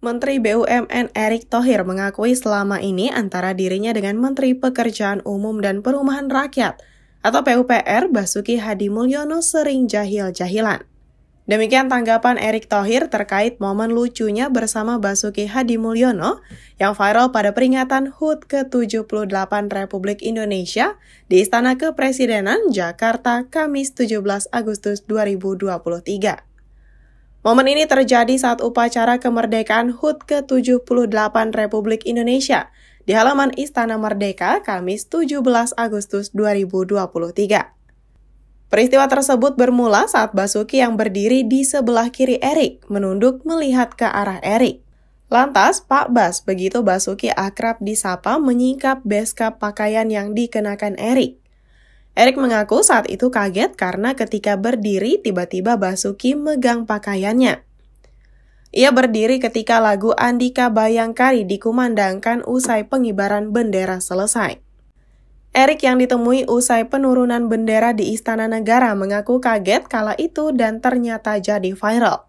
Menteri BUMN Erick Thohir mengakui selama ini antara dirinya dengan Menteri Pekerjaan Umum dan Perumahan Rakyat atau PUPR Basuki Hadi Mulyono sering jahil-jahilan. Demikian tanggapan Erick Thohir terkait momen lucunya bersama Basuki Hadi Mulyono yang viral pada peringatan HUT ke-78 Republik Indonesia di Istana Kepresidenan Jakarta Kamis 17 Agustus 2023. Momen ini terjadi saat upacara kemerdekaan HUT ke-78 Republik Indonesia di halaman Istana Merdeka Kamis 17 Agustus 2023. Peristiwa tersebut bermula saat Basuki yang berdiri di sebelah kiri Erik menunduk melihat ke arah Erik. Lantas, Pak Bas begitu Basuki akrab disapa menyingkap beskap pakaian yang dikenakan Erik. Eric mengaku saat itu kaget karena ketika berdiri tiba-tiba Basuki megang pakaiannya. Ia berdiri ketika lagu Andika Bayangkari dikumandangkan usai pengibaran bendera selesai. Erik yang ditemui usai penurunan bendera di Istana Negara mengaku kaget kala itu dan ternyata jadi viral.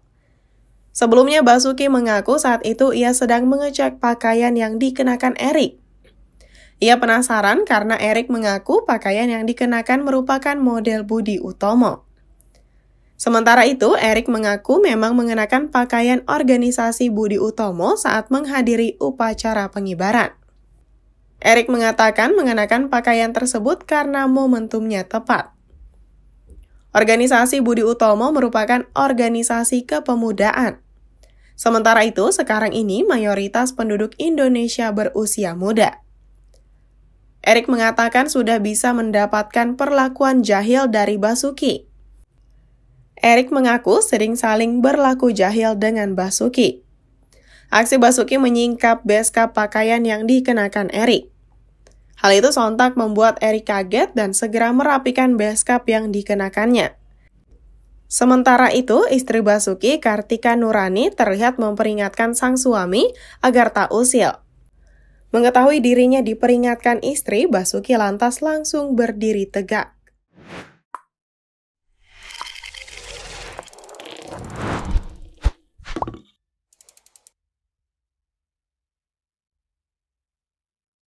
Sebelumnya Basuki mengaku saat itu ia sedang mengecek pakaian yang dikenakan Erik. Ia penasaran karena Erik mengaku pakaian yang dikenakan merupakan model Budi Utomo. Sementara itu, Erik mengaku memang mengenakan pakaian organisasi Budi Utomo saat menghadiri upacara pengibaran. Erik mengatakan mengenakan pakaian tersebut karena momentumnya tepat. Organisasi Budi Utomo merupakan organisasi kepemudaan. Sementara itu, sekarang ini mayoritas penduduk Indonesia berusia muda. Erik mengatakan sudah bisa mendapatkan perlakuan jahil dari Basuki. Erik mengaku sering saling berlaku jahil dengan Basuki. Aksi Basuki menyingkap beskap pakaian yang dikenakan Erik. Hal itu sontak membuat Erik kaget dan segera merapikan beskap yang dikenakannya. Sementara itu, istri Basuki, Kartika Nurani, terlihat memperingatkan sang suami agar tak usil. Mengetahui dirinya diperingatkan istri, Basuki lantas langsung berdiri tegak.